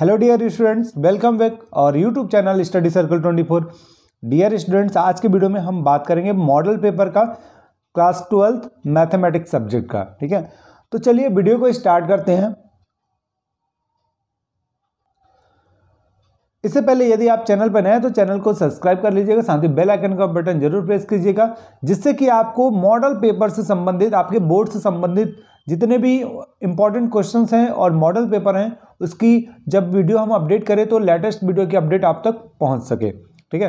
Hello dear students welcome back और YouTube channel study circle 24 dear students आज के video में हम बात करेंगे मॉडल पेपर का क्लास ट्वेल्थ मैथमेटिक्स सब्जेक्ट का ठीक है तो चलिए वीडियो को स्टार्ट करते हैं इससे पहले यदि आप चैनल पर नए हैं तो चैनल को सब्सक्राइब कर लीजिएगा साथ ही बेल आइकन का बटन जरूर प्रेस कीजिएगा जिससे कि आपको मॉडल पेपर से संबंधित आपके बोर्ड से संबंधित जितने भी इंपॉर्टेंट क्वेश्चन हैं और मॉडल पेपर हैं उसकी जब वीडियो हम अपडेट करें तो लेटेस्ट वीडियो की अपडेट आप तक पहुंच सके ठीक है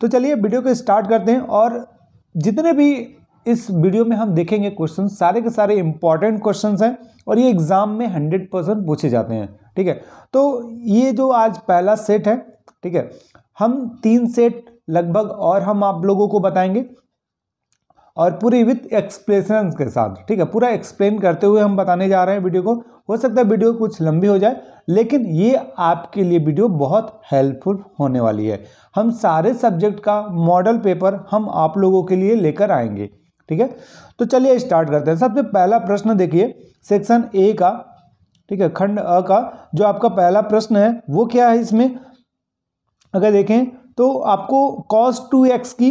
तो चलिए वीडियो को स्टार्ट करते हैं और जितने भी इस वीडियो में हम देखेंगे क्वेश्चन सारे के सारे इंपॉर्टेंट क्वेश्चन हैं और ये एग्ज़ाम में हंड्रेड परसेंट पूछे जाते हैं ठीक है तो ये जो आज पहला सेट है ठीक है हम तीन सेट लगभग और हम आप लोगों को बताएंगे और पूरी विथ एक्सप्लेन के साथ ठीक है पूरा एक्सप्लेन करते हुए हम बताने जा रहे हैं वीडियो को हो सकता है वीडियो कुछ लंबी हो जाए लेकिन ये आपके लिए वीडियो बहुत हेल्पफुल होने वाली है हम सारे सब्जेक्ट का मॉडल पेपर हम आप लोगों के लिए लेकर आएंगे ठीक है तो चलिए स्टार्ट करते हैं सबसे पहला प्रश्न देखिए सेक्शन ए का ठीक है खंड अ का जो आपका पहला प्रश्न है वो क्या है इसमें अगर देखें तो आपको कॉस टू एक्स की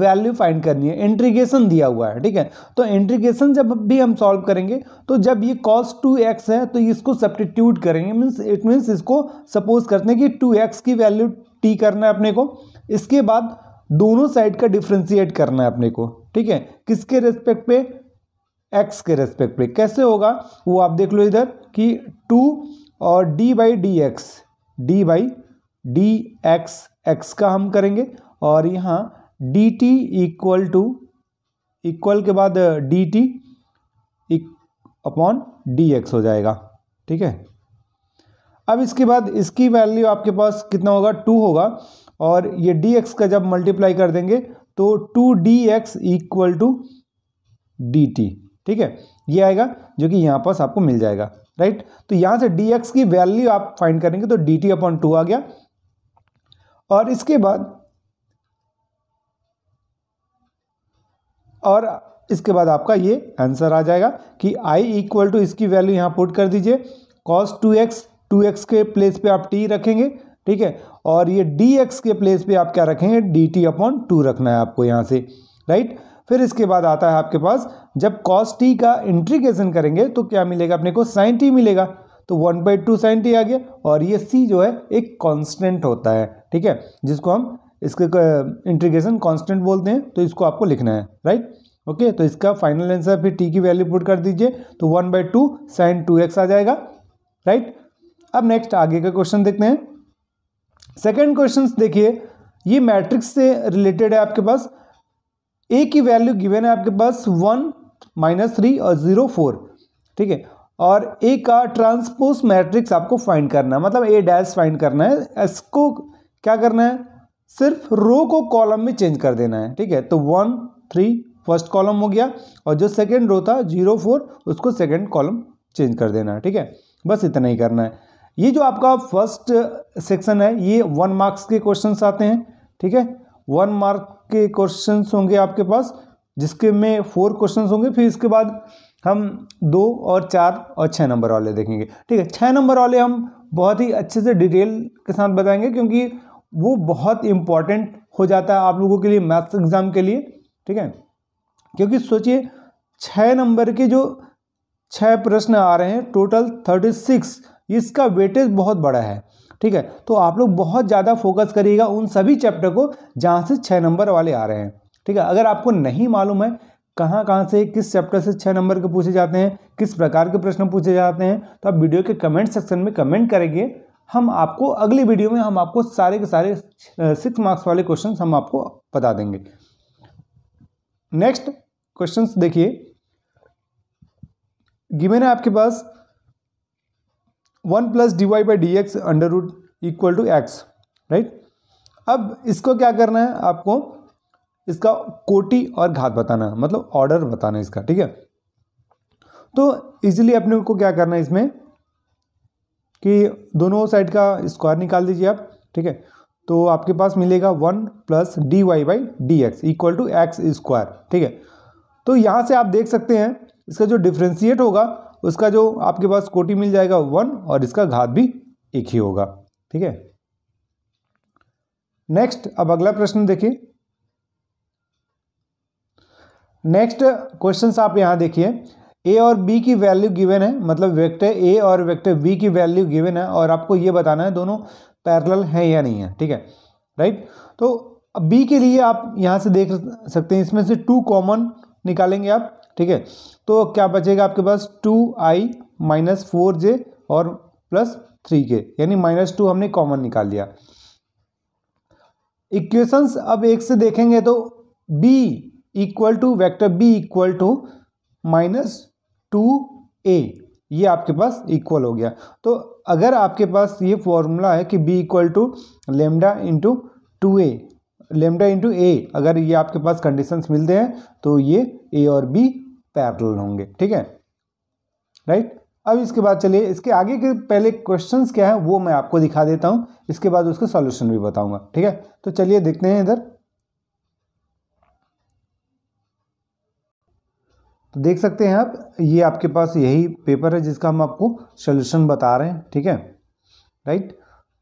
वैल्यू फाइंड करनी है इंट्रीगेशन दिया हुआ है ठीक है तो इंट्रीगेशन जब भी हम सॉल्व करेंगे तो जब ये कॉस टू एक्स है तो इसको सब्टीट्यूट करेंगे मीन्स इट मीन्स इसको सपोज करते हैं कि टू एक्स की वैल्यू टी करना है अपने को इसके बाद दोनों साइड का डिफ्रेंशिएट करना है अपने को ठीक है किसके रेस्पेक्ट पे एक्स के रेस्पेक्ट पे कैसे होगा वो आप देख लो इधर कि टू और d by d x d by d x x का हम करेंगे और यहाँ d t equal to equal के बाद d t upon d x हो जाएगा ठीक है अब इसके बाद इसकी वैल्यू आपके पास कितना होगा टू होगा और ये डी एक्स का जब मल्टीप्लाई कर देंगे तो two d x equal to d t ठीक है ये आएगा जो कि यहाँ पास आपको मिल जाएगा राइट तो यहाँ से डी एक्स की वैल्यू आप फाइंड करेंगे तो डी टी अपॉन टू आ गया और इसके बाद और इसके बाद आपका ये आंसर आ जाएगा कि आई इक्वल टू इसकी वैल्यू यहाँ पुट कर दीजिए cos two x two x के प्लेस पे आप टी रखेंगे ठीक है और ये डी एक्स के प्लेस पे आप क्या रखेंगे डी टी अपॉन टू रखना है आपको यहाँ से राइट फिर इसके बाद आता है आपके पास जब कॉस टी का इंट्रीगेशन करेंगे तो क्या मिलेगा अपने को साइन टी मिलेगा तो one by two sine t आ गया और ये सी जो है एक कॉन्स्टेंट होता है ठीक है जिसको हम इसके इंटीग्रेशन कांस्टेंट बोलते हैं तो इसको आपको लिखना है राइट ओके तो इसका फाइनल आंसर फिर टी की वैल्यू पुट कर दीजिए तो one by two sine two x आ जाएगा राइट अब नेक्स्ट आगे का क्वेश्चन देखते हैं सेकेंड क्वेश्चन देखिए ये मैट्रिक्स से रिलेटेड है आपके पास ए की वैल्यू गिवन है आपके पास वन माइनस थ्री और ज़ीरो फोर ठीक है और ए का ट्रांसपोज मैट्रिक्स आपको फाइंड करना है मतलब ए डैश फाइंड करना है इसको क्या करना है सिर्फ रो को कॉलम में चेंज कर देना है ठीक है तो वन थ्री फर्स्ट कॉलम हो गया और जो सेकेंड रो था जीरो फोर उसको सेकेंड कॉलम चेंज कर देना है ठीक है बस इतना ही करना है ये जो आपका फर्स्ट सेक्शन है ये वन मार्क्स के क्वेश्चन आते हैं ठीक है वन मार्क के क्वेश्चन होंगे आपके पास जिसके में फोर क्वेश्चन होंगे फिर इसके बाद हम दो और चार और छः नंबर वाले देखेंगे ठीक है छः नंबर वाले हम बहुत ही अच्छे से डिटेल के साथ बताएंगे क्योंकि वो बहुत इम्पॉर्टेंट हो जाता है आप लोगों के लिए मैथ्स एग्ज़ाम के लिए ठीक है क्योंकि सोचिए छः नंबर के जो छः प्रश्न आ रहे हैं टोटल थर्टी सिक्स इसका वेटेज बहुत बड़ा है ठीक है तो आप लोग बहुत ज़्यादा फोकस करिएगा उन सभी चैप्टर को जहाँ से छः नंबर वाले आ रहे हैं ठीक है अगर आपको नहीं मालूम है कहाँ कहाँ से किस चैप्टर से छः नंबर के पूछे जाते हैं किस प्रकार के प्रश्न पूछे जाते हैं तो आप वीडियो के कमेंट सेक्शन में कमेंट करेंगे हम आपको अगली वीडियो में हम आपको सारे के सारे सिक्स मार्क्स वाले क्वेश्चन हम आपको बता देंगे नेक्स्ट क्वेश्चन देखिए गिवन है आपके पास one plus d y by d x under root equal to x right अब इसको क्या करना है आपको इसका कोटि और घात बताना है मतलब ऑर्डर बताना है इसका ठीक है तो इजीली अपने को क्या करना है इसमें कि दोनों साइड का स्क्वायर निकाल दीजिए आप ठीक है तो आपके पास मिलेगा one plus d y by d x equal to x square ठीक है तो यहाँ से आप देख सकते हैं इसका जो डिफ्रेंशिएट होगा उसका जो आपके पास कोटी मिल जाएगा वन और इसका घात भी एक ही होगा ठीक है नेक्स्ट अब अगला प्रश्न देखिए नेक्स्ट क्वेश्चन आप यहाँ देखिए ए और बी की वैल्यू गिवन है मतलब वेक्टर ए और वेक्टर बी की वैल्यू गिवन है और आपको ये बताना है दोनों पैरेलल है या नहीं है ठीक है राइट तो बी के लिए आप यहाँ से देख सकते हैं इसमें से टू कॉमन निकालेंगे आप ठीक है तो क्या बचेगा आपके पास two i minus four j और प्लस थ्री के यानी माइनस टू हमने कॉमन निकाल लिया इक्वेशंस अब एक से देखेंगे तो b equal to vector b equal to minus two a ये आपके पास इक्वल हो गया तो अगर आपके पास ये फॉर्मूला है कि b equal to lambda into two a lambda into a अगर ये आपके पास कंडीशंस मिलते हैं तो ये ए और बी पैरल होंगे ठीक है राइट अब इसके बाद चलिए इसके आगे के पहले क्वेश्चंस क्या है वो मैं आपको दिखा देता हूँ इसके बाद उसका सॉल्यूशन भी बताऊँगा ठीक है तो चलिए देखते हैं इधर तो देख सकते हैं आप ये आपके पास यही पेपर है जिसका हम आपको सोल्यूशन बता रहे हैं ठीक है राइट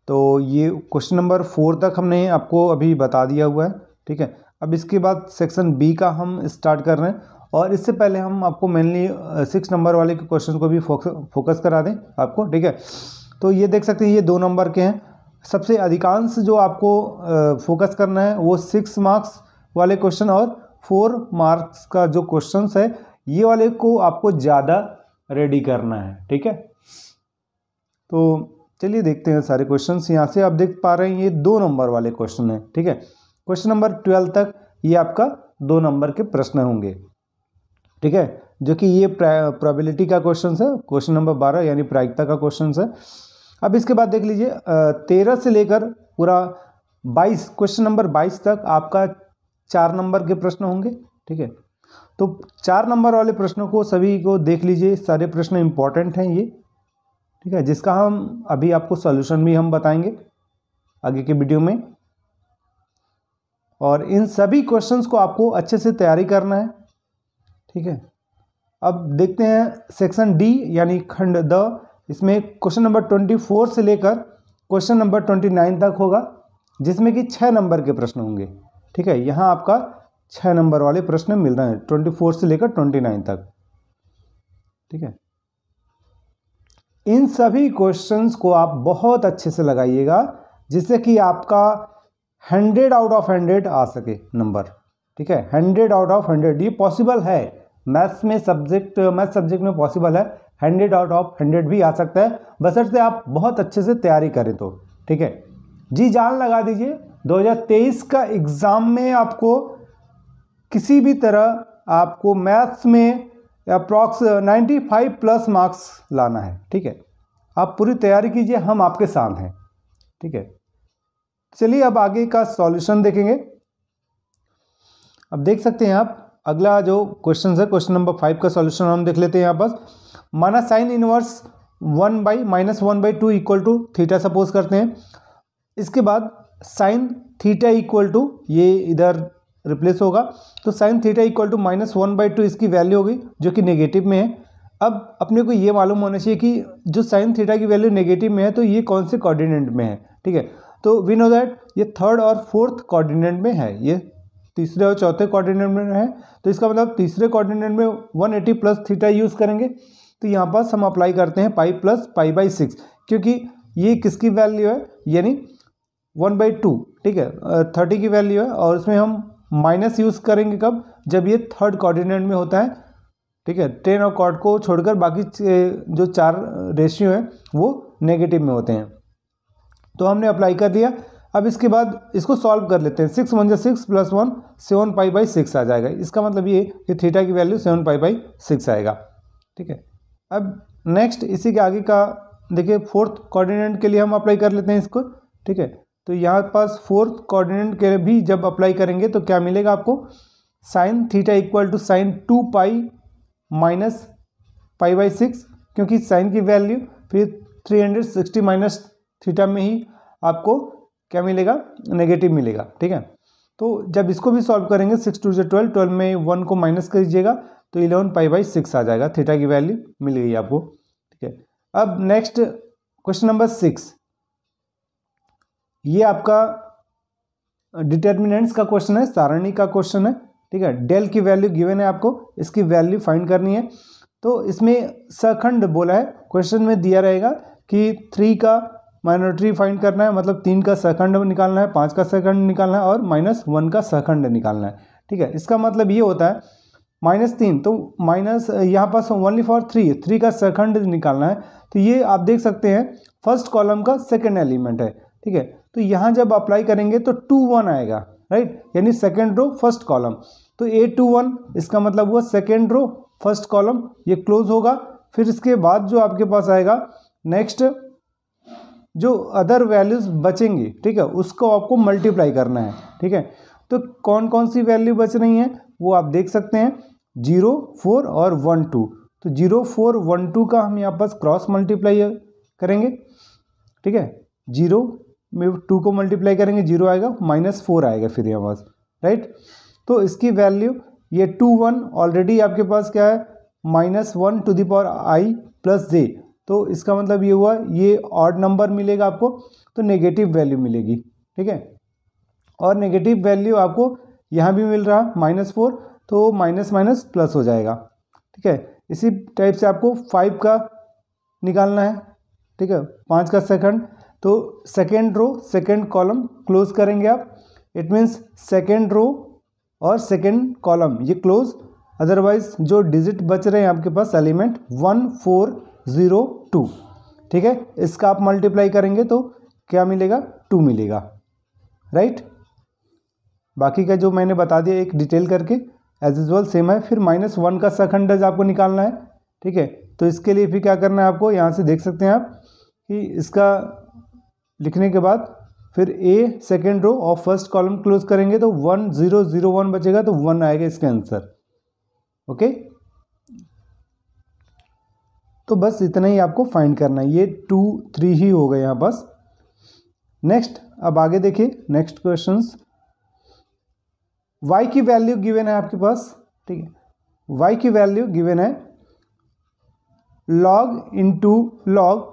तो ये क्वेश्चन नंबर फोर तक हमने आपको अभी बता दिया हुआ है ठीक है अब इसके बाद सेक्शन बी का हम स्टार्ट कर रहे हैं और इससे पहले हम आपको मेनली सिक्स नंबर वाले के क्वेश्चन को भी फोकस करा दें आपको ठीक है तो ये देख सकते हैं ये दो नंबर के हैं सबसे अधिकांश जो आपको फोकस करना है वो सिक्स मार्क्स वाले क्वेश्चन और फोर मार्क्स का जो क्वेश्चन है ये वाले को आपको ज़्यादा रेडी करना है ठीक है तो चलिए देखते हैं सारे क्वेश्चन यहाँ से आप देख पा रहे हैं ये दो नंबर वाले क्वेश्चन है ठीक है क्वेश्चन नंबर ट्वेल्व तक ये आपका दो नंबर के प्रश्न होंगे ठीक है जो कि ये प्रोबेबिलिटी का क्वेश्चन है क्वेश्चन नंबर बारह यानी प्रायिकता का क्वेश्चन है अब इसके बाद देख लीजिए तेरह से लेकर पूरा बाईस क्वेश्चन नंबर बाईस तक आपका चार नंबर के प्रश्न होंगे ठीक है तो चार नंबर वाले प्रश्नों को सभी को देख लीजिए सारे प्रश्न इम्पॉर्टेंट हैं ये ठीक है जिसका हम अभी आपको सॉल्यूशन भी हम बताएंगे आगे के वीडियो में और इन सभी क्वेश्चंस को आपको अच्छे से तैयारी करना है ठीक है अब देखते हैं सेक्शन डी यानी खंड द इसमें क्वेश्चन नंबर ट्वेंटी फोर से लेकर क्वेश्चन नंबर ट्वेंटी नाइन तक होगा जिसमें कि छः नंबर के प्रश्न होंगे ठीक है यहाँ आपका छः नंबर वाले प्रश्न मिल रहे हैं ट्वेंटी फोर से लेकर ट्वेंटी नाइन तक ठीक है इन सभी क्वेश्चंस को आप बहुत अच्छे से लगाइएगा जिससे कि आपका हंड्रेड आउट ऑफ हंड्रेड आ सके नंबर ठीक है हंड्रेड आउट ऑफ हंड्रेड ये पॉसिबल है मैथ्स में सब्जेक्ट मैथ सब्जेक्ट में पॉसिबल है हंड्रेड आउट ऑफ हंड्रेड भी आ सकता है बसर से आप बहुत अच्छे से तैयारी करें तो ठीक है जी जान लगा दीजिए 2023 का एग्ज़ाम में आपको किसी भी तरह आपको मैथ्स में अप्रॉक्स 95 प्लस मार्क्स लाना है ठीक है आप पूरी तैयारी कीजिए हम आपके साथ हैं ठीक है चलिए अब आगे का सॉल्यूशन देखेंगे अब देख सकते हैं आप अगला जो क्वेश्चन है क्वेश्चन नंबर फाइव का सॉल्यूशन हम देख लेते हैं यहाँ पास माना sine inverse one by minus one by two equal to theta suppose करते हैं इसके बाद साइन थीटा इक्वल टू ये इधर रिप्लेस होगा तो sine theta equal to minus one by two इसकी वैल्यू होगी जो कि नेगेटिव में है अब अपने को ये मालूम होना चाहिए कि जो साइन थीटा की वैल्यू नेगेटिव में है तो ये कौन से कॉर्डिनेंट में है ठीक है तो वी नो दैट ये थर्ड और फोर्थ कॉर्डिनेट में है ये तीसरे और चौथे कॉर्डिनेंट में है तो इसका मतलब तीसरे कॉर्डिनेंट में एटी प्लस थीटा यूज़ करेंगे तो यहाँ पास हम अप्लाई करते हैं pi plus pi by six क्योंकि ये किसकी वैल्यू है यानी वन बाई टू ठीक है थर्टी की वैल्यू है और उसमें हम माइनस यूज़ करेंगे कब जब ये थर्ड कोऑर्डिनेट में होता है ठीक है टेन और कॉर्ड को छोड़कर बाकी जो चार रेशियो हैं वो नेगेटिव में होते हैं तो हमने अप्लाई कर दिया अब इसके बाद इसको सॉल्व कर लेते हैं सिक्स वन जो six plus one seven pi by six आ जाएगा इसका मतलब ये कि थीटा की value seven pi by six आएगा ठीक है अब नेक्स्ट इसी के आगे का देखिए फोर्थ कोऑर्डिनेट के लिए हम अप्लाई कर लेते हैं इसको ठीक है तो यहाँ पास फोर्थ कोऑर्डिनेट के भी जब अप्लाई करेंगे तो क्या मिलेगा आपको sine theta equal to sine two pi minus pi by six क्योंकि साइन की वैल्यू फिर three hundred sixty minus theta में ही आपको क्या मिलेगा नेगेटिव मिलेगा ठीक है तो जब इसको भी सॉल्व करेंगे सिक्स टू जो ट्वेल्व ट्वेल्व में वन को माइनस कर दीजिएगा तो इलेवन पाई बाई सिक्स आ जाएगा थीटा की वैल्यू मिल गई आपको ठीक है अब नेक्स्ट क्वेश्चन नंबर सिक्स ये आपका डिटर्मिनेंट्स का क्वेश्चन है सारणी का क्वेश्चन है ठीक है डेल की वैल्यू गिवन है आपको इसकी वैल्यू फाइंड करनी है तो इसमें सखंड बोला है क्वेश्चन में दिया रहेगा कि थ्री का माइनॉरिटी फाइंड करना है मतलब तीन का सखंड निकालना है पाँच का सखंड निकालना है और माइनस वन का सखंड निकालना है ठीक है इसका मतलब ये होता है माइनस तीन तो माइनस यहाँ पास ओनली फॉर थ्री थ्री का सखंड निकालना है तो ये आप देख सकते हैं फर्स्ट कॉलम का सेकेंड एलिमेंट है ठीक है तो यहाँ जब अप्लाई करेंगे तो टू वन आएगा राइट यानी सेकेंड रो फर्स्ट कॉलम तो ए टू वन इसका मतलब हुआ सेकेंड रो फर्स्ट कॉलम ये क्लोज होगा फिर इसके बाद जो आपके पास आएगा नेक्स्ट जो अदर वैल्यूज बचेंगे ठीक है उसको आपको मल्टीप्लाई करना है ठीक है तो कौन कौन सी वैल्यू बच रही है वो आप देख सकते हैं जीरो फोर और वन टू तो जीरो फोर वन टू का हम यहाँ पास क्रॉस मल्टीप्लाई करेंगे ठीक है जीरो में टू को मल्टीप्लाई करेंगे जीरो आएगा माइनस फोर आएगा फिर यहाँ पास राइट तो इसकी वैल्यू ये टू वन ऑलरेडी आपके पास क्या है minus one two the power i plus j तो इसका मतलब ये हुआ ये ऑड नंबर मिलेगा आपको तो नेगेटिव वैल्यू मिलेगी ठीक है और नेगेटिव वैल्यू आपको यहाँ भी मिल रहा माइनस फोर तो माइनस माइनस प्लस हो जाएगा ठीक है इसी टाइप से आपको फाइव का निकालना है ठीक है पाँच का सेकंड तो second row second column close करेंगे आप इट मीन्स सेकेंड रो और सेकेंड कॉलम ये क्लोज अदरवाइज जो डिजिट बच रहे हैं आपके पास element one four zero two ठीक है इसका आप मल्टीप्लाई करेंगे तो क्या मिलेगा टू मिलेगा राइट बाकी का जो मैंने बता दिया एक डिटेल करके एज यूजल सेम है फिर माइनस वन का सखंडज आपको निकालना है ठीक है तो इसके लिए फिर क्या करना है आपको यहाँ से देख सकते हैं आप कि इसका लिखने के बाद फिर ए सेकेंड रो और फर्स्ट कॉलम क्लोज करेंगे तो वन ज़ीरो ज़ीरो वन बचेगा तो वन आएगा इसके आंसर ओके तो बस इतना ही आपको फाइंड करना है ये टू थ्री ही हो गए यहाँ बस नेक्स्ट अब आगे देखिए नेक्स्ट क्वेश्चंस वाई की वैल्यू गिवन है आपके पास ठीक है वाई की वैल्यू गिवन है log into log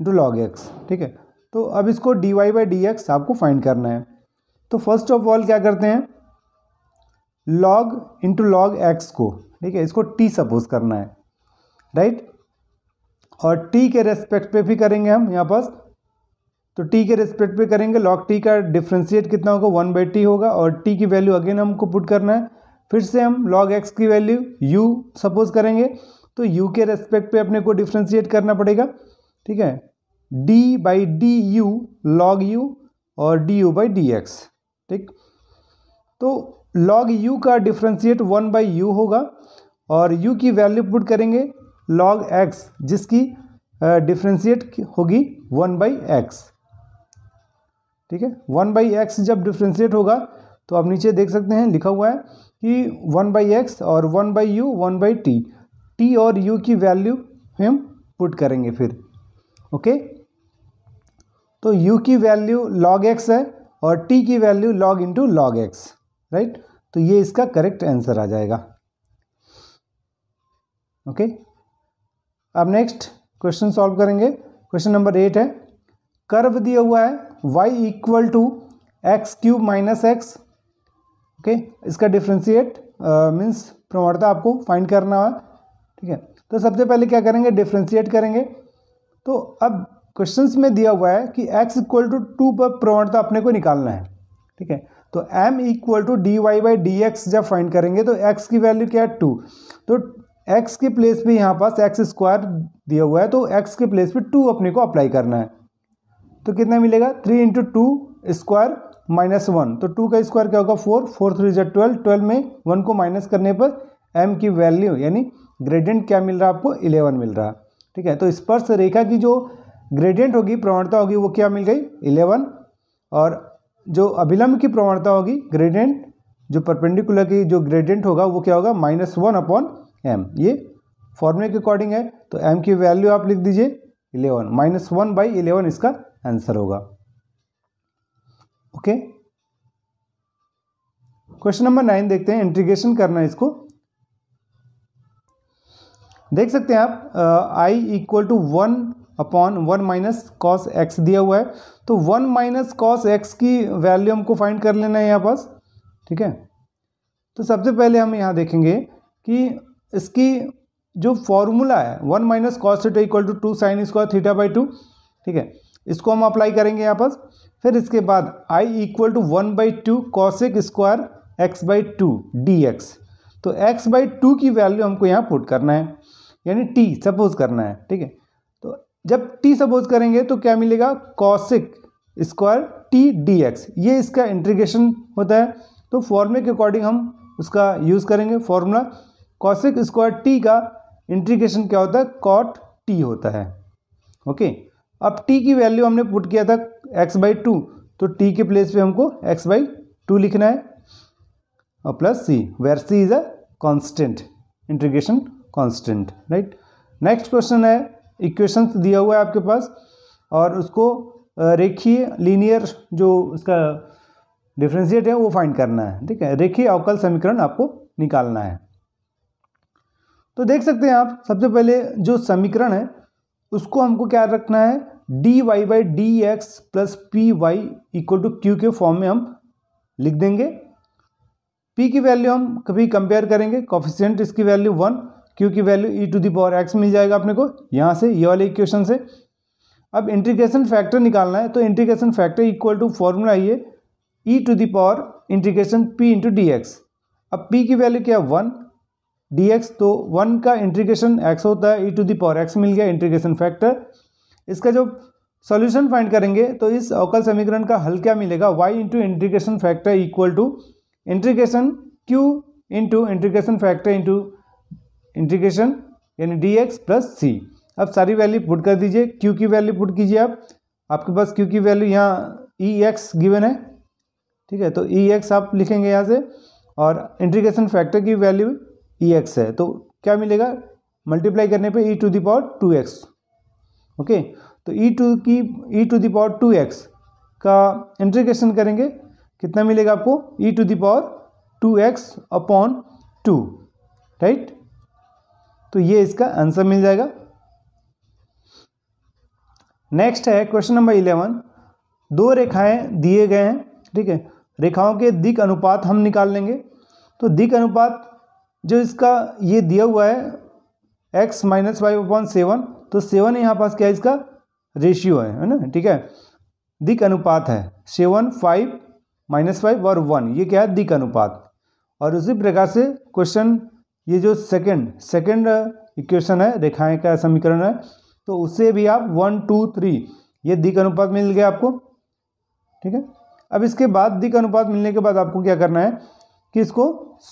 into log x ठीक है तो अब इसको dy y by d x आपको फाइंड करना है तो फर्स्ट ऑफ ऑल क्या करते हैं लॉग इंटू लॉग एक्स को ठीक है इसको टी सपोज करना है राइट और टी के रेस्पेक्ट पे भी करेंगे हम यहाँ पास तो टी के रेस्पेक्ट पे करेंगे लॉग टी का डिफ्रेंशिएट कितना होगा वन बाई टी होगा और टी की वैल्यू अगेन हमको पुट करना है फिर से हम लॉग एक्स की वैल्यू यू सपोज करेंगे तो यू के रेस्पेक्ट पे अपने को डिफ्रेंशिएट करना पड़ेगा ठीक है d by d u log u और d u by d x ठीक तो लॉग यू का डिफ्रेंशिएट वन बाई यू होगा और यू की वैल्यू पुट करेंगे लॉग एक्स जिसकी डिफ्रेंशिएट होगी वन बाई एक्स ठीक है वन बाई एक्स जब डिफ्रेंशिएट होगा तो आप नीचे देख सकते हैं लिखा हुआ है कि वन बाई एक्स और one by u one by t t और यू की वैल्यू हम पुट करेंगे फिर ओके तो u की वैल्यू log x है और t की value log into log x right तो ये इसका करेक्ट आंसर आ जाएगा ओके okay? अब नेक्स्ट क्वेश्चन सॉल्व करेंगे क्वेश्चन नंबर एट है कर्व दिया हुआ है y equal to x cube minus x okay इसका डिफ्रेंशिएट मीन्स प्रमाणता आपको फाइंड करना है ठीक है तो सबसे पहले क्या करेंगे डिफ्रेंशिएट करेंगे तो अब क्वेश्चन में दिया हुआ है कि x इक्वल टू टू पर प्रवणता अपने को निकालना है ठीक है तो m equal to d y by d x जब फाइंड करेंगे तो x की वैल्यू क्या है टू तो x के प्लेस पे यहाँ पास एक्स स्क्वायर दिया हुआ है तो x के प्लेस पे टू अपने को अप्लाई करना है तो कितना मिलेगा three into two square minus one तो टू का स्क्वायर क्या होगा फोर फोर थ्री जै ट्वेल्व ट्वेल्व में वन को माइनस करने पर एम की वैल्यू यानी ग्रेडियंट क्या मिल रहा है आपको इलेवन मिल रहा है ठीक है तो स्पर्श रेखा की जो ग्रेडियंट होगी प्रवणता होगी वो क्या मिल गई इलेवन और जो अभिलंब की प्रवणता होगी ग्रेडियंट जो परपेंडिकुलर की जो ग्रेडियंट होगा वो क्या होगा माइनस वन अपॉन एम ये फॉर्मूले के अकॉर्डिंग है तो एम की वैल्यू आप लिख दीजिए eleven minus one by eleven इसका आंसर होगा ओके क्वेश्चन नंबर नाइन देखते हैं इंटीग्रेशन करना है इसको देख सकते हैं आप I equal to one upon one minus cos x दिया हुआ है तो वन माइनस कॉस एक्स की वैल्यू हमको फाइंड कर लेना है यहाँ पास ठीक है तो सबसे पहले हम यहाँ देखेंगे कि इसकी जो फॉर्मूला है one minus cos theta equal to two sine square theta by two ठीक है इसको हम अप्लाई करेंगे यहाँ पास फिर इसके बाद I equal to one by two cosec square x by two d x तो एक्स बाई टू की वैल्यू हमको यहाँ पुट करना है यानी टी सपोज करना है ठीक है जब टी सपोज करेंगे तो क्या मिलेगा cosec square t d x ये इसका इंटीग्रेशन होता है तो फॉर्मूले के अकॉर्डिंग हम उसका यूज़ करेंगे फॉर्मूला कॉसिक स्क्वायर टी का इंटीग्रेशन क्या होता है कॉट टी होता है ओके अब टी की वैल्यू हमने पुट किया था एक्स बाई टू तो टी के प्लेस पे हमको एक्स बाई टू लिखना है और plus c where c is a constant integration constant right next question है इक्वेशन दिया हुआ है आपके पास और उसको रेखीय लीनियर जो उसका डिफ्रेंशिएट है वो फाइंड करना है ठीक है रेखीय अवकल समीकरण आपको निकालना है तो देख सकते हैं आप सबसे पहले जो समीकरण है उसको हमको क्या रखना है d y by d x plus p y equal to q के फॉर्म में हम लिख देंगे पी की वैल्यू हम कभी कंपेयर करेंगे कॉफिशियंट इसकी वैल्यू वन क्यू की value e to the power x मिल जाएगा अपने को यहाँ से ये वाले इक्वेशन से अब इंटीग्रेशन फैक्टर निकालना है तो integration factor equal to formula ये e to the power integration P into d x अब पी की वैल्यू क्या है वन डी एक्स तो वन का इंटीग्रेशन एक्स होता है e to the power x मिल गया इंटीग्रेशन फैक्टर इसका जो सॉल्यूशन फाइंड करेंगे तो इस अवकल समीकरण का हल क्या मिलेगा y into integration factor equal to integration Q into integration factor into integration यानी डी एक्स प्लस सी अब सारी वैल्यू पुट कर दीजिए क्यू की वैल्यू पुट कीजिए आप आपके पास क्यू की वैल्यू यहाँ ई एक्स गिवन है ठीक है तो ई एक्स आप लिखेंगे यहाँ से और इंटीग्रेशन फैक्टर की वैल्यू ई एक्स है तो क्या मिलेगा मल्टीप्लाई करने पे e to the power two x okay तो ई e टू की e to the power two x का इंटीग्रेशन करेंगे कितना मिलेगा आपको e to the power two x upon two right तो ये इसका आंसर मिल जाएगा नेक्स्ट है क्वेश्चन नंबर इलेवन दो रेखाएं दिए गए हैं ठीक है रेखाओं के दिक अनुपात हम निकाल लेंगे तो दिक अनुपात जो इसका ये दिया हुआ है x minus five upon seven तो सेवन यहाँ पास क्या है इसका रेशियो है है ना ठीक है दिक अनुपात है सेवन फाइव माइनस फाइव और वन ये क्या है दिक अनुपात और उसी प्रकार से क्वेश्चन ये जो सेकंड सेकंड इक्वेशन है रेखाएं का समीकरण है तो उससे भी आप वन टू थ्री ये दिक अनुपात मिल गया आपको ठीक है अब इसके बाद दिक अनुपात मिलने के बाद आपको क्या करना है कि इसको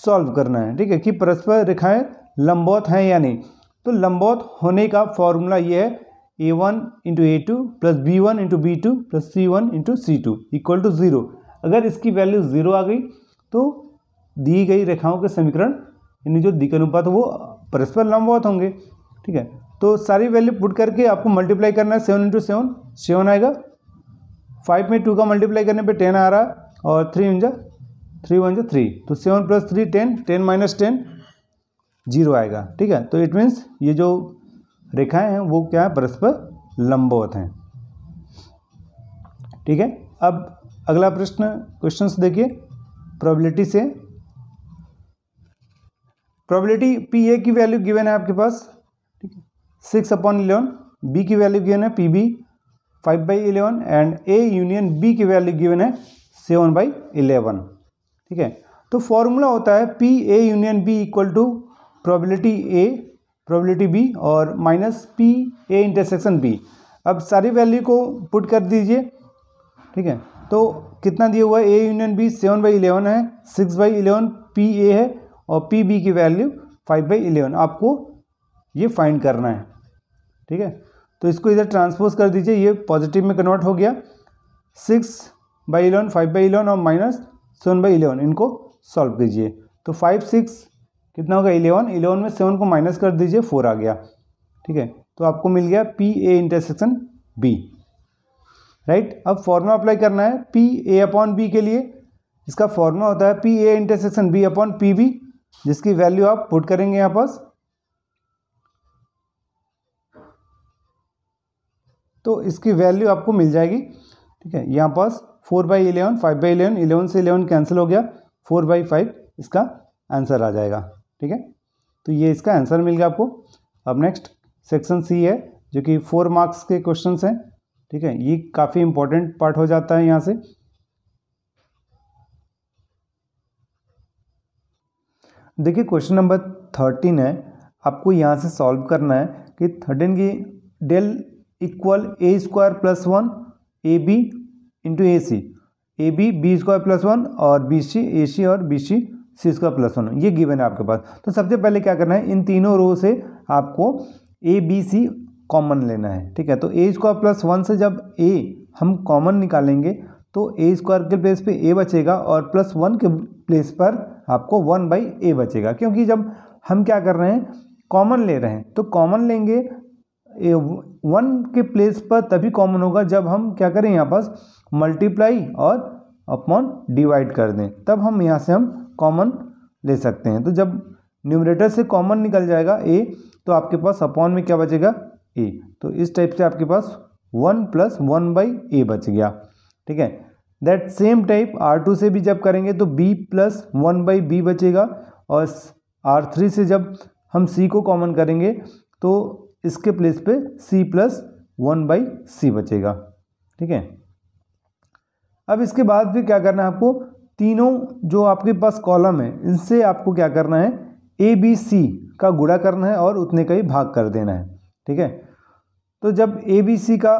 सॉल्व करना है ठीक है कि परस्पर रेखाएं लंबौत हैं या नहीं तो लंबौत होने का फॉर्मूला ये है a one into a two plus b one into b two plus c one into c two equal to zero अगर इसकी वैल्यू ज़ीरो आ गई तो दी गई रेखाओं के समीकरण यानी जो दिक अनुपात वो परस्पर लंबवत होंगे ठीक है तो सारी वैल्यू पुट करके आपको मल्टीप्लाई करना है सेवन इंटू सेवन सेवन आएगा फाइव में टू का मल्टीप्लाई करने पे टेन आ रहा है और थ्री इंजा थ्री वन जो थ्री तो seven plus three ten ten minus ten zero आएगा ठीक है तो इट मीन्स ये जो रेखाएं हैं वो क्या है परस्पर लंबवत हैं ठीक है अब अगला प्रश्न क्वेश्चन देखिए प्रॉबिलिटी से प्रोबेबिलिटी पी ए की वैल्यू गिवन है आपके पास ठीक है सिक्स अपॉन इलेवन बी की वैल्यू गिवन है P B five by eleven and A union B की वैल्यू गिवन है सेवन बाई इलेवन ठीक है तो फॉर्मूला होता है P A union B equal to probability A probability B और minus P A intersection B अब सारी वैल्यू को पुट कर दीजिए ठीक है तो कितना दिया हुआ है A union B seven by eleven है six by eleven P A है और पी बी की वैल्यू फाइव बाई इलेवन आपको ये फाइंड करना है ठीक है तो इसको इधर ट्रांसपोज कर दीजिए ये पॉजिटिव में कन्वर्ट हो गया six by eleven five by eleven और माइनस सेवन बाई इलेवन इनको सॉल्व कीजिए तो फाइव सिक्स कितना होगा इलेवन इलेवन में सेवन को माइनस कर दीजिए फोर आ गया ठीक है तो आपको मिल गया P A intersection B right अब फॉर्मूला अप्लाई करना है पी ए अपॉन बी के लिए इसका फॉर्मूला होता है P A intersection B upon P B जिसकी वैल्यू आप पुट करेंगे यहाँ पास तो इसकी वैल्यू आपको मिल जाएगी ठीक है यहाँ पास four by eleven five by eleven eleven से इलेवन कैंसिल हो गया फोर बाई फाइव इसका आंसर आ जाएगा ठीक है तो ये इसका आंसर मिल गया आपको अब नेक्स्ट सेक्शन सी है जो कि फोर मार्क्स के क्वेश्चन हैं ठीक है ये काफ़ी इंपॉर्टेंट पार्ट हो जाता है यहाँ से देखिए क्वेश्चन नंबर थर्टीन है आपको यहाँ से सॉल्व करना है कि थर्टीन की del equal a square plus one a b into a c a b b square plus one और बी सी ए सी और b c c square plus one ये गिवन है आपके पास तो सबसे पहले क्या करना है इन तीनों रो से आपको ए बी सी कॉमन लेना है ठीक है तो ए स्क्वायर प्लस वन से जब ए हम कॉमन निकालेंगे तो ए स्क्वायर के प्लेस पे ए बचेगा और प्लस वन के प्लेस पर आपको वन बाई ए बचेगा क्योंकि जब हम क्या कर रहे हैं कॉमन ले रहे हैं तो कॉमन लेंगे वन के प्लेस पर तभी कॉमन होगा जब हम क्या करें यहाँ पास मल्टीप्लाई और अपॉन डिवाइड कर दें तब हम यहाँ से हम कॉमन ले सकते हैं तो जब न्यूमरेटर से कॉमन निकल जाएगा ए तो आपके पास अपॉन में क्या बचेगा ए तो इस टाइप से आपके पास one plus one by a बच गया ठीक है that same type R two से भी जब करेंगे तो b plus one by b बचेगा और आर थ्री से जब हम सी को कॉमन करेंगे तो इसके प्लेस पे c plus one by c बचेगा ठीक है अब इसके बाद भी क्या करना है आपको तीनों जो आपके पास कॉलम है इनसे आपको क्या करना है ए बी सी का गुड़ा करना है और उतने का ही भाग कर देना है ठीक है तो जब ए बी सी का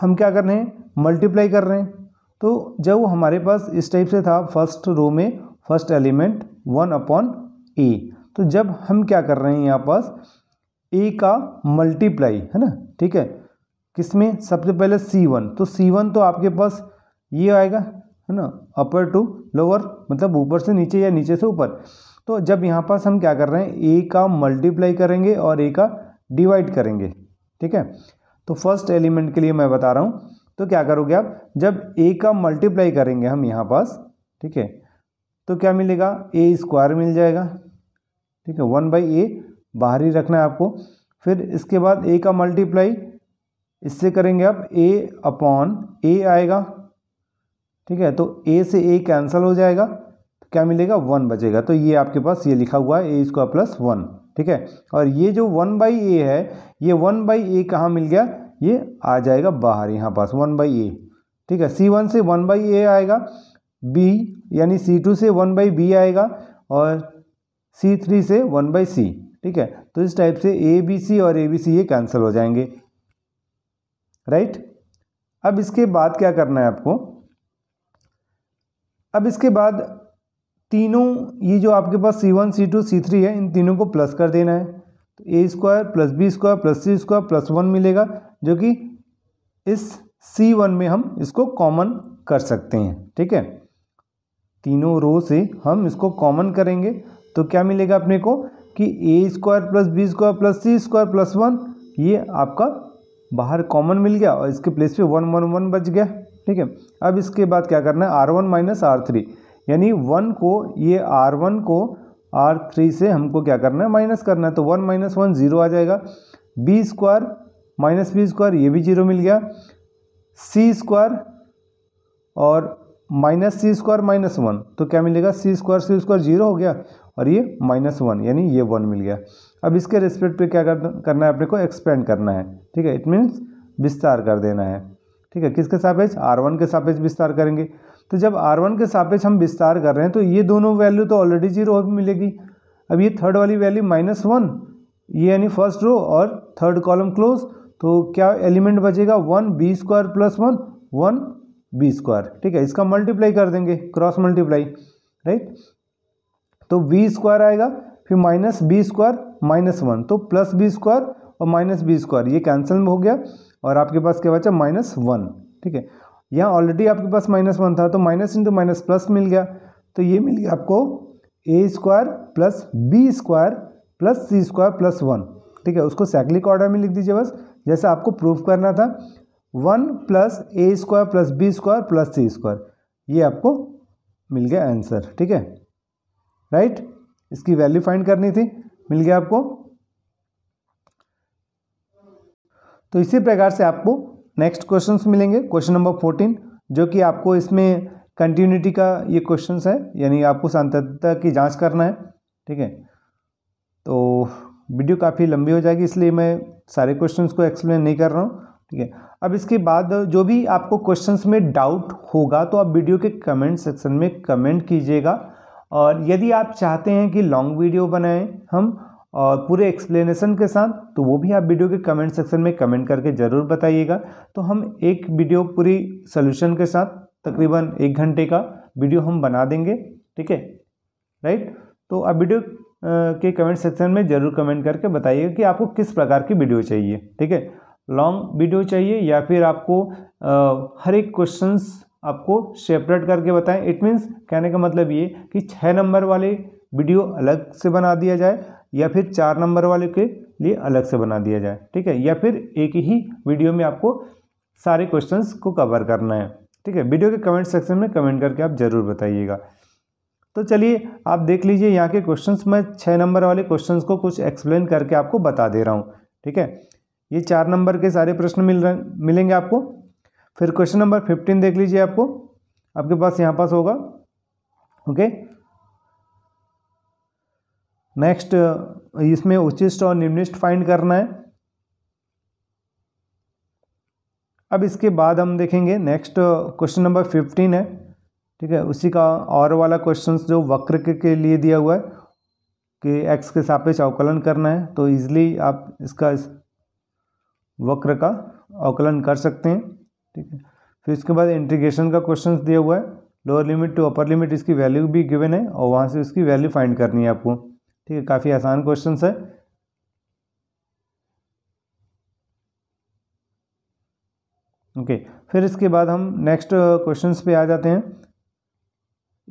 हम क्या कर रहे हैं मल्टीप्लाई कर रहे हैं तो जब हमारे पास इस टाइप से था फर्स्ट रो में first element one upon a तो जब हम क्या कर रहे हैं यहाँ पास ए का मल्टीप्लाई है ना ठीक है किस में सबसे पहले सी वन तो सी वन तो आपके पास ये आएगा है ना अपर टू लोअर मतलब ऊपर से नीचे या नीचे से ऊपर तो जब यहाँ पास हम क्या कर रहे हैं ए का मल्टीप्लाई करेंगे और ए का डिवाइड करेंगे ठीक है तो फर्स्ट एलिमेंट के लिए मैं बता रहा हूँ तो क्या करोगे आप जब ए का मल्टीप्लाई करेंगे हम यहाँ पास ठीक है तो क्या मिलेगा ए स्क्वायर मिल जाएगा ठीक है वन बाई ए बाहर ही रखना है आपको फिर इसके बाद ए का मल्टीप्लाई इससे करेंगे आप ए अपॉन ए आएगा ठीक है तो ए से ए कैंसिल हो जाएगा तो क्या मिलेगा वन बचेगा तो ये आपके पास ये लिखा हुआ है ए स्क्वायर प्लस वन ठीक है और ये जो वन बाई ए है ये वन बाई ए कहाँ मिल गया ये आ जाएगा बाहर यहाँ पास वन बाई ए ठीक है सी वन से वन बाई ए आएगा बी यानी सी टू से वन बाई बी आएगा और सी थ्री से वन बाई सी ठीक है तो इस टाइप से ए बी सी और ए बी सी ये कैंसिल हो जाएंगे राइट अब इसके बाद क्या करना है आपको अब इसके बाद तीनों ये जो आपके पास C one C two C three है इन तीनों को प्लस कर देना है तो a square plus b square plus c square plus one मिलेगा जो कि इस सी वन में हम इसको कॉमन कर सकते हैं ठीक है तीनों रो से हम इसको कॉमन करेंगे तो क्या मिलेगा अपने को कि a square plus b square plus c square plus one ये आपका बाहर कॉमन मिल गया और इसके प्लेस पे वन वन वन बच गया ठीक है अब इसके बाद क्या करना है R one minus R three यानी वन को ये आर वन को आर थ्री से हमको क्या करना है माइनस करना है तो वन माइनस वन ज़ीरो आ जाएगा b square minus b square ये भी जीरो मिल गया सी स्क्वायर और minus c square minus one तो क्या मिलेगा c square c square zero हो गया और ये माइनस वन यानी ये वन मिल गया अब इसके रिस्पेक्ट पे क्या करना है अपने को एक्सपेंड करना है ठीक है इट मीन्स विस्तार कर देना है ठीक है किसके सापेक्ष आर वन के सापेक्ष विस्तार करेंगे तो जब आर वन के सापेक्ष हम विस्तार कर रहे हैं तो ये दोनों वैल्यू तो ऑलरेडी जीरो मिलेगी अब ये थर्ड वाली वैल्यू माइनस वन ये यानी फर्स्ट रो और थर्ड कॉलम क्लोज तो क्या एलिमेंट बचेगा one b square plus one one b square ठीक है इसका मल्टीप्लाई कर देंगे क्रॉस मल्टीप्लाई राइट तो बी स्क्वायर आएगा फिर minus b square minus one तो प्लस बी स्क्वायर और माइनस बी स्क्वायर ये कैंसिल हो गया और आपके पास क्या बचा माइनस वन ठीक है यहाँ ऑलरेडी आपके पास माइनस वन था तो माइनस इंटू माइनस प्लस मिल गया तो ये मिल गया आपको a square plus b square plus c square plus one ठीक है उसको सैकलिक ऑर्डर में लिख दीजिए बस जैसे आपको प्रूफ करना था one plus a square plus b square plus c square ये आपको मिल गया आंसर ठीक है राइट इसकी वैल्यू फाइंड करनी थी मिल गया आपको तो इसी प्रकार से आपको नेक्स्ट क्वेश्चंस मिलेंगे क्वेश्चन नंबर फोर्टीन जो कि आपको इसमें कंटिन्यूटी का ये क्वेश्चंस है यानी आपको शांतता की जांच करना है ठीक है तो वीडियो काफ़ी लंबी हो जाएगी इसलिए मैं सारे क्वेश्चंस को एक्सप्लेन नहीं कर रहा हूँ ठीक है अब इसके बाद जो भी आपको क्वेश्चंस में डाउट होगा तो आप वीडियो के कमेंट सेक्शन में कमेंट कीजिएगा और यदि आप चाहते हैं कि लॉन्ग वीडियो बनाएं हम और पूरे एक्सप्लेनेशन के साथ तो वो भी आप वीडियो के कमेंट सेक्शन में कमेंट करके ज़रूर बताइएगा तो हम एक वीडियो पूरी सोल्यूशन के साथ तकरीबन एक घंटे का वीडियो हम बना देंगे ठीक है राइट तो आप वीडियो के कमेंट सेक्शन में ज़रूर कमेंट करके बताइएगा कि आपको किस प्रकार की वीडियो चाहिए ठीक है लॉन्ग वीडियो चाहिए या फिर आपको आ, हर एक क्वेश्चंस आपको सेपरेट करके बताएं इट मीन्स कहने का मतलब ये कि छः नंबर वाले वीडियो अलग से बना दिया जाए या फिर चार नंबर वाले के लिए अलग से बना दिया जाए ठीक है या फिर एक ही वीडियो में आपको सारे क्वेश्चंस को कवर करना है ठीक है वीडियो के कमेंट सेक्शन में कमेंट करके आप ज़रूर बताइएगा तो चलिए आप देख लीजिए यहाँ के क्वेश्चंस में छः नंबर वाले क्वेश्चंस को कुछ एक्सप्लेन करके आपको बता दे रहा हूँ ठीक है ये चार नंबर के सारे प्रश्न मिल रहे मिलेंगे आपको फिर क्वेश्चन नंबर फिफ्टीन देख लीजिए आपको आपके पास यहाँ पास होगा ओके नेक्स्ट इसमें उचिष्ट और निम्निष्ट फाइंड करना है अब इसके बाद हम देखेंगे नेक्स्ट क्वेश्चन नंबर फिफ्टीन है ठीक है उसी का और वाला क्वेश्चन जो वक्र के, के लिए दिया हुआ है कि एक्स के सापेक्ष अवकलन करना है तो ईजिली आप इसका इस वक्र का अवकलन कर सकते हैं ठीक है फिर इसके बाद इंटीग्रेशन का क्वेश्चन दिया हुआ है lower limit to upper limit इसकी वैल्यू भी गिवन है और वहाँ से इसकी वैल्यू फाइंड करनी है आपको ठीक है काफ़ी आसान क्वेश्चन है ओके okay. फिर इसके बाद हम नेक्स्ट क्वेश्चंस पे आ जाते हैं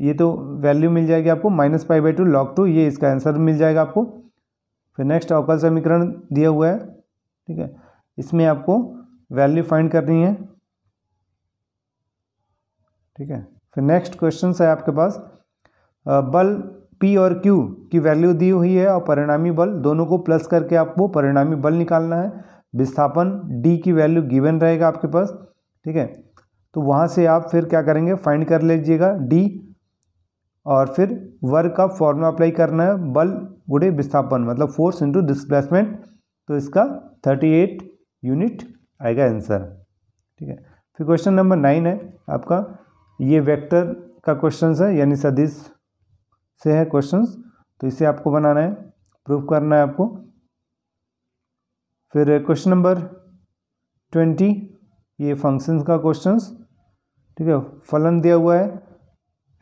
ये तो वैल्यू मिल जाएगी आपको minus pi by two log two ये इसका आंसर मिल जाएगा आपको फिर नेक्स्ट अवकल समीकरण दिया हुआ है ठीक है इसमें आपको वैल्यू फाइंड करनी है ठीक है फिर नेक्स्ट क्वेश्चन है आपके पास बल पी और क्यू की वैल्यू दी हुई है और परिणामी बल दोनों को प्लस करके आपको परिणामी बल निकालना है विस्थापन डी की वैल्यू गिवन रहेगा आपके पास ठीक है तो वहाँ से आप फिर क्या करेंगे फाइंड कर लीजिएगा डी और फिर वर्क का फॉर्मूला अप्लाई करना है बल गुड़े विस्थापन मतलब फोर्स इंटू डिस्प्लेसमेंट तो इसका थर्टी एट यूनिट आएगा आंसर ठीक है फिर क्वेश्चन नंबर नाइन है आपका ये वेक्टर का क्वेश्चन है यानी सदिश से है क्वेश्चन तो इसे आपको बनाना है प्रूव करना है आपको फिर क्वेश्चन नंबर ट्वेंटी ये फंक्शंस का क्वेश्चंस ठीक है फलन दिया हुआ है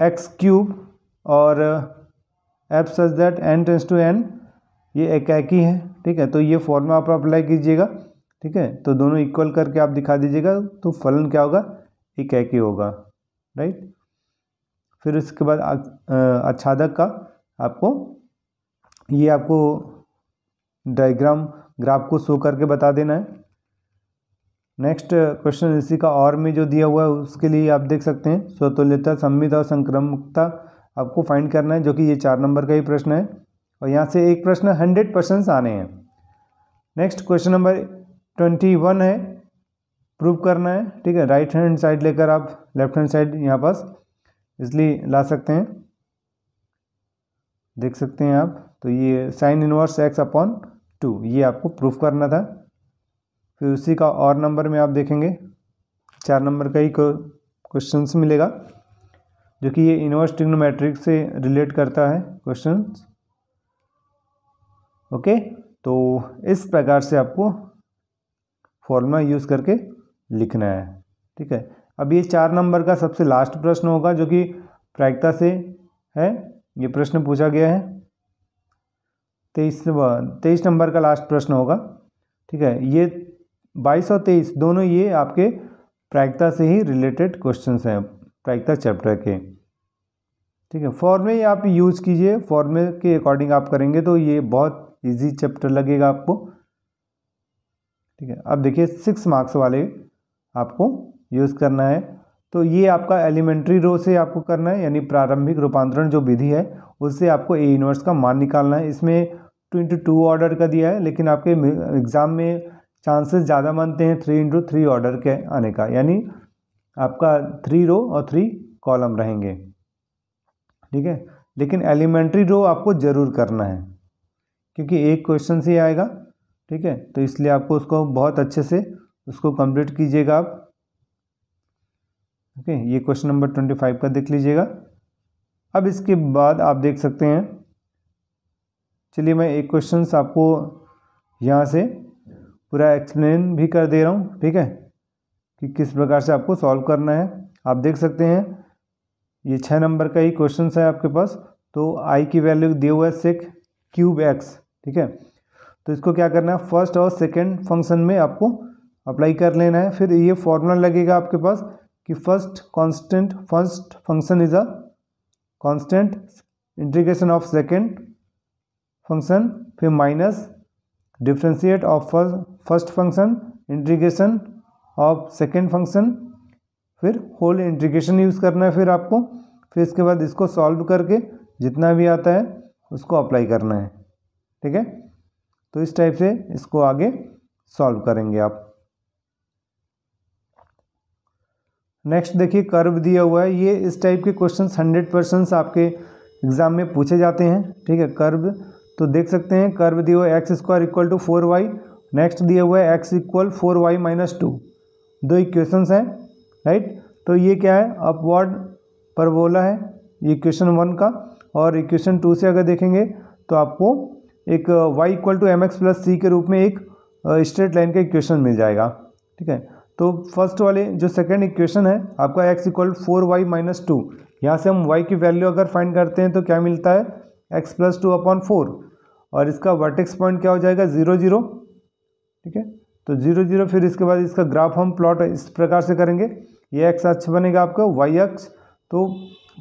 एक्स क्यूब और f such that n tends to n ये एकाकी है ठीक है तो ये फॉर्मूला आप अप्लाई कीजिएगा ठीक है तो दोनों इक्वल करके आप दिखा दीजिएगा तो फलन क्या होगा ही होगा राइट फिर उसके बाद uh, आच्छादक का आपको ये आपको डायग्राम ग्राफ को शो करके बता देना है नेक्स्ट क्वेश्चन uh, इसी का और में जो दिया हुआ है उसके लिए आप देख सकते हैं स्वतुल्यता सम्मित और संक्रमकता आपको फाइंड करना है जो कि ये चार नंबर का ही प्रश्न है और यहाँ से एक प्रश्न हंड्रेड परसेंट आने हैं next question number twenty one है प्रूव करना है ठीक है राइट हैंड साइड लेकर आप लेफ्ट हैंड साइड यहाँ पास इसलिए ला सकते हैं देख सकते हैं आप तो ये sine inverse x upon two ये आपको प्रूफ करना था फिर उसी का और नंबर में आप देखेंगे चार नंबर का ही क्वेश्चन मिलेगा जो कि ये इनवर्स ट्रिग्नोमेट्रिक से रिलेट करता है क्वेश्चन ओके तो इस प्रकार से आपको फॉर्मूला यूज़ करके लिखना है ठीक है अब ये चार नंबर का सबसे लास्ट प्रश्न होगा जो कि प्रायिकता से है ये प्रश्न पूछा गया है तेईस तेईस नंबर का लास्ट प्रश्न होगा ठीक है ये बाईस और तेईस दोनों ये आपके प्रायिकता से ही रिलेटेड क्वेश्चंस हैं प्रायिकता चैप्टर के ठीक है फॉर्मे आप यूज़ कीजिए फॉर्मे के अकॉर्डिंग आप करेंगे तो ये बहुत इजी चैप्टर लगेगा आपको ठीक है अब देखिए सिक्स मार्क्स वाले आपको यूज़ करना है तो ये आपका एलिमेंट्री रो से आपको करना है यानी प्रारंभिक रूपांतरण जो विधि है उससे आपको ए यूनिवर्स का मान निकालना है इसमें टू इंटू टू ऑर्डर का दिया है लेकिन आपके एग्ज़ाम में चांसेस ज़्यादा मानते हैं थ्री इंटू थ्री ऑर्डर के आने का यानी आपका थ्री रो और थ्री कॉलम रहेंगे ठीक है लेकिन एलिमेंट्री रो आपको ज़रूर करना है क्योंकि एक क्वेश्चन से आएगा ठीक है तो इसलिए आपको उसको बहुत अच्छे से उसको कंप्लीट कीजिएगा आप ओके ये क्वेश्चन नंबर ट्वेंटी फाइव का देख लीजिएगा अब इसके बाद आप देख सकते हैं चलिए मैं एक क्वेश्चन आपको यहाँ से पूरा एक्सप्लेन भी कर दे रहा हूँ ठीक है कि किस प्रकार से आपको सॉल्व करना है आप देख सकते हैं ये छः नंबर का ही क्वेश्चन है आपके पास तो आई की वैल्यू दिए हुआ है सिक क्यूब एक्स ठीक है तो इसको क्या करना है फर्स्ट और सेकेंड फंक्शन में आपको अप्लाई कर लेना है फिर ये फॉर्मूला लगेगा आपके पास कि first constant first function is a constant integration of second function फिर minus differentiate of first function integration of second function फिर होल इंटीग्रेशन यूज़ करना है फिर आपको फिर इसके बाद इसको सॉल्व करके जितना भी आता है उसको अप्लाई करना है ठीक है तो इस टाइप से इसको आगे सॉल्व करेंगे आप नेक्स्ट देखिए कर्व दिया हुआ है ये इस टाइप के क्वेश्चन हंड्रेड परसेंट आपके एग्ज़ाम में पूछे जाते हैं ठीक है कर्व तो देख सकते हैं कर्व दिया हुआ है x square equal to four y next दिया हुआ है x equal four y minus two दो इक्वेशंस हैं राइट तो ये क्या है अपवर्ड परबोला है ये इक्वेशन वन का और इक्वेशन टू से अगर देखेंगे तो आपको एक y equal to m x plus c के रूप में एक स्ट्रेट uh, लाइन का इक्वेशन मिल जाएगा ठीक है तो फर्स्ट वाले जो सेकंड इक्वेशन है आपका x equal four y minus two यहाँ से हम वाई की वैल्यू अगर फाइंड करते हैं तो क्या मिलता है x plus two upon four और इसका वर्टेक्स पॉइंट क्या हो जाएगा ज़ीरो ज़ीरो ठीक है तो जीरो जीरो फिर इसके बाद इसका ग्राफ हम प्लॉट इस प्रकार से करेंगे ये एक्स अक्ष बनेगा आपका वाई अक्ष तो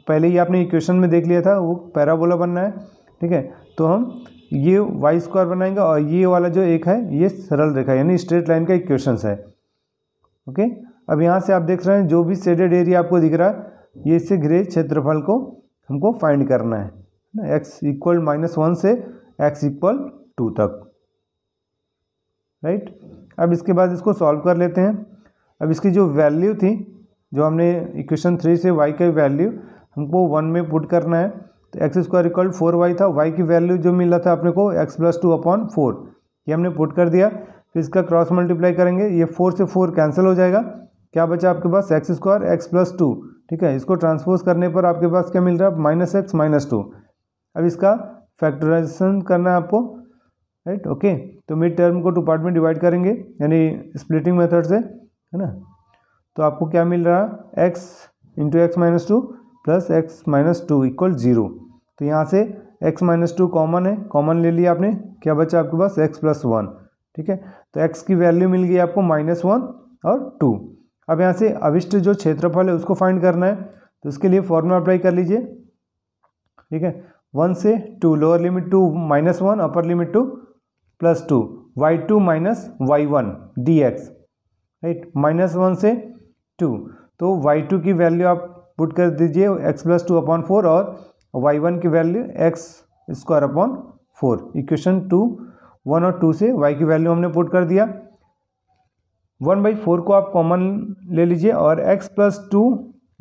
पहले ही आपने इक्वेशन में देख लिया था वो पैराबोला बनना है ठीक है तो हम ये वाई स्क्वायर बनाएंगे और ये वाला जो एक है ये सरल रेखा यानी स्ट्रेट लाइन का इक्वेशन है ओके अब यहाँ से आप देख रहे हैं जो भी शेडेड एरिया आपको दिख रहा है ये इससे घिरे क्षेत्रफल को हमको फाइंड करना है ना एक्स इक्वल माइनस वन से एक्स इक्वल टू तक राइट अब इसके बाद इसको सॉल्व कर लेते हैं अब इसकी जो वैल्यू थी जो हमने इक्वेशन थ्री से वाई का वैल्यू हमको वन में पुट करना है तो x square equal four y था वाई की वैल्यू जो मिला था अपने को x plus two upon four ये हमने पुट कर दिया फिर तो इसका क्रॉस मल्टीप्लाई करेंगे ये फोर से फोर कैंसिल हो जाएगा क्या बचा आपके पास x square x plus two ठीक है इसको ट्रांसपोज करने पर आपके पास क्या मिल रहा है माइनस एक्स माइनस टू अब इसका फैक्टराइजेशन करना है आपको राइट ओके तो मिड टर्म को टू पार्ट में डिवाइड करेंगे यानी स्प्लिटिंग मेथड से है ना तो आपको क्या मिल रहा x into x minus two plus x minus two equal zero तो यहाँ से एक्स माइनस टू कॉमन है कॉमन ले लिया आपने क्या बचा आपके पास एक्स प्लस वन ठीक है तो एक्स की वैल्यू मिल गई आपको माइनस वन और टू अब यहाँ से अविष्ट जो क्षेत्रफल है उसको फाइंड करना है तो उसके लिए फॉर्मूला अप्लाई कर लीजिए ठीक है वन से two lower limit to minus one upper limit to plus two y two minus y one d x right minus one से टू तो वाई टू की वैल्यू आप पुट कर दीजिए x plus two upon four और y one की value x square upon four equation two one और two से वाई की वैल्यू हमने पुट कर दिया वन बाई फोर को आप कॉमन ले लीजिए और x plus two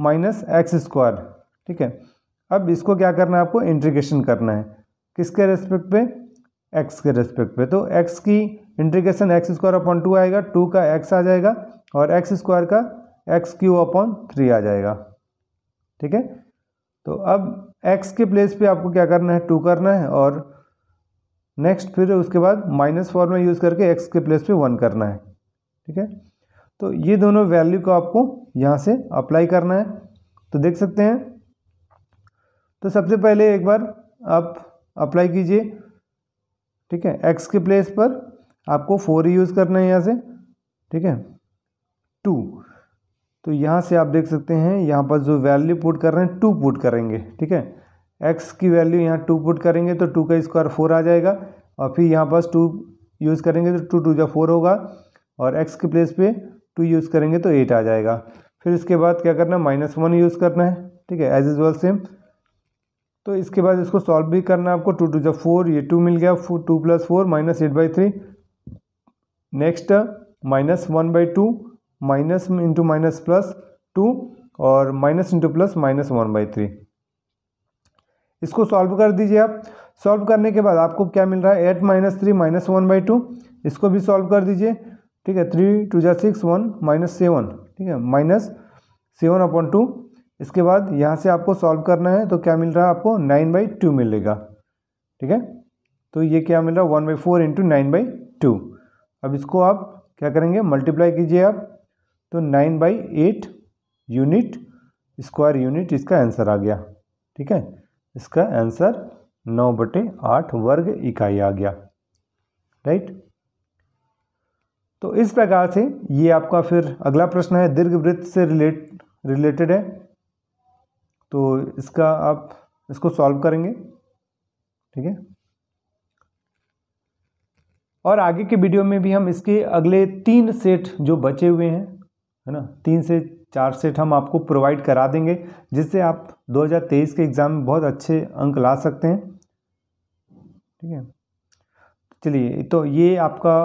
minus x square ठीक है अब इसको क्या करना है आपको इंट्रीगेशन करना है किसके रेस्पेक्ट पे एक्स के रेस्पेक्ट पे तो एक्स की integration x square upon two आएगा टू का एक्स आ जाएगा और एक्स स्क्वायर का एक्स क्यू अपॉन थ्री आ जाएगा ठीक है तो अब एक्स के प्लेस पे आपको क्या करना है टू करना है और नेक्स्ट फिर उसके बाद माइनस फोर में यूज़ करके एक्स के प्लेस पे वन करना है ठीक है तो ये दोनों वैल्यू को आपको यहाँ से अप्लाई करना है तो देख सकते हैं तो सबसे पहले एक बार आप अप्लाई कीजिए ठीक है एक्स के प्लेस पर आपको फोर ही यूज़ करना है यहाँ से ठीक है टू तो यहाँ से आप देख सकते हैं यहाँ पर जो वैल्यू पुट कर रहे हैं टू पुट करेंगे ठीक है एक्स की वैल्यू यहाँ टू पुट करेंगे तो टू का स्क्वायर फोर आ जाएगा और फिर यहाँ पास टू यूज़ करेंगे तो टू टू जो फोर होगा और एक्स के प्लेस पे टू यूज़ करेंगे तो एट आ जाएगा फिर इसके बाद क्या करना है माइनस वन यूज़ करना है ठीक है एज इज़ वेल सेम तो इसके बाद इसको सॉल्व भी करना है आपको टू टू जब फोर ये टू मिल गया two plus four minus eight by three next minus one by two minus into minus plus two और minus into plus minus one by three इसको सॉल्व कर दीजिए आप सॉल्व करने के बाद आपको क्या मिल रहा है eight minus three minus one by two इसको भी सॉल्व कर दीजिए ठीक है थ्री टू जै सिक्स वन माइनस सेवन ठीक है माइनस सेवन अपॉन टू इसके बाद यहाँ से आपको सॉल्व करना है तो क्या मिल रहा है आपको नाइन बाई टू मिलेगा ठीक है तो ये क्या मिल रहा है one by four into nine by two अब इसको आप क्या करेंगे मल्टीप्लाई कीजिए आप तो nine by eight unit square unit इसका आंसर आ गया ठीक है इसका आंसर नौ बटे आठ वर्ग इकाई आ गया राइट तो इस प्रकार से ये आपका फिर अगला प्रश्न है दीर्घ वृत्त से रिलेट रिलेटेड है तो इसका आप इसको सॉल्व करेंगे ठीक है और आगे के वीडियो में भी हम इसके अगले तीन सेट जो बचे हुए हैं है ना तीन से चार सेट हम आपको प्रोवाइड करा देंगे जिससे आप 2023 के एग्ज़ाम में बहुत अच्छे अंक ला सकते हैं ठीक है चलिए तो ये आपका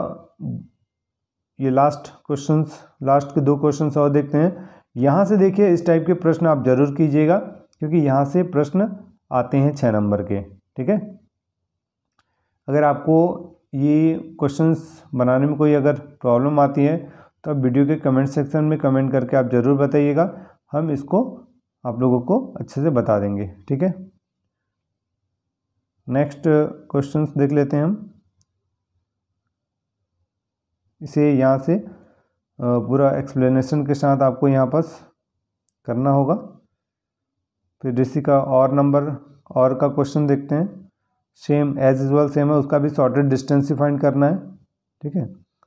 ये लास्ट क्वेश्चंस लास्ट के दो क्वेश्चंस और देखते हैं यहाँ से देखिए इस टाइप के प्रश्न आप जरूर कीजिएगा क्योंकि यहाँ से प्रश्न आते हैं छः नंबर के ठीक है अगर आपको ये क्वेश्चंस बनाने में कोई अगर प्रॉब्लम आती है तो आप वीडियो के कमेंट सेक्शन में कमेंट करके आप ज़रूर बताइएगा हम इसको आप लोगों को अच्छे से बता देंगे ठीक है नेक्स्ट क्वेश्चंस देख लेते हैं हम इसे यहाँ से पूरा एक्सप्लेनेशन के साथ आपको यहाँ पास करना होगा फिर डीसी का और नंबर और का क्वेश्चन देखते हैं same as is well same है उसका भी शॉर्टेड डिस्टेंस ही फाइंड करना है ठीक है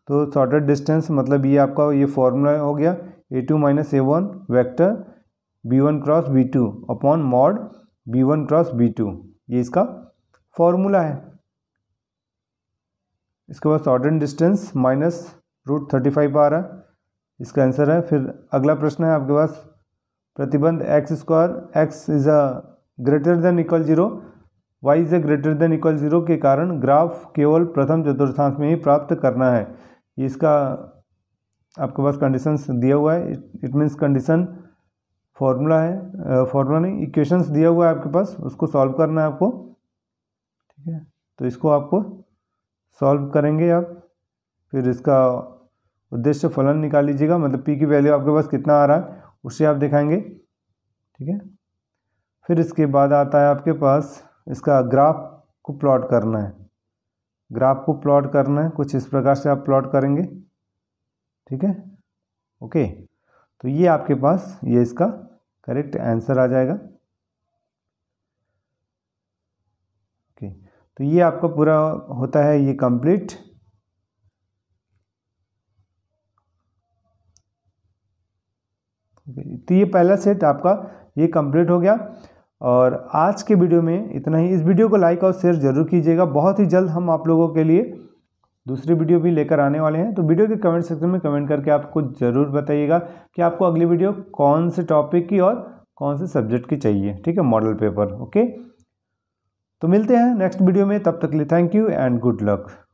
तो शॉर्टेड डिस्टेंस मतलब ये आपका ये फॉर्मूला हो गया a two minus a one vector b one cross b two upon mod b one cross b two ये इसका फॉर्मूला है इसके बाद shortest distance minus root thirty five आ रहा है इसका आंसर है फिर अगला प्रश्न है आपके पास प्रतिबंध x square x is a greater than equal zero y is a greater than equal zero के कारण ग्राफ केवल प्रथम चतुर्थांश में ही प्राप्त करना है इसका आपके पास कंडीशंस दिया हुआ है इट मीन्स कंडीशन फॉर्मूला है फॉर्मूला नहीं इक्वेशंस दिया हुआ है आपके पास उसको सॉल्व करना है आपको ठीक है तो इसको आपको सॉल्व करेंगे आप फिर इसका उद्देश्य फलन निकाल लीजिएगा मतलब पी की वैल्यू आपके पास कितना आ रहा है उससे आप दिखाएंगे ठीक है फिर इसके बाद आता है आपके पास इसका ग्राफ को प्लॉट करना है ग्राफ को प्लॉट करना है कुछ इस प्रकार से आप प्लॉट करेंगे ठीक है ओके तो ये आपके पास ये इसका करेक्ट आंसर आ जाएगा ओके तो ये आपका पूरा होता है ये कंप्लीट तो ये पहला सेट आपका ये कंप्लीट हो गया और आज के वीडियो में इतना ही इस वीडियो को लाइक और शेयर जरूर कीजिएगा बहुत ही जल्द हम आप लोगों के लिए दूसरी वीडियो भी लेकर आने वाले हैं तो वीडियो के कमेंट सेक्शन में कमेंट करके आपको ज़रूर बताइएगा कि आपको अगली वीडियो कौन से टॉपिक की और कौन से सब्जेक्ट की चाहिए ठीक है मॉडल पेपर ओके तो मिलते हैं नेक्स्ट वीडियो में तब तक के लिए thank you and good luck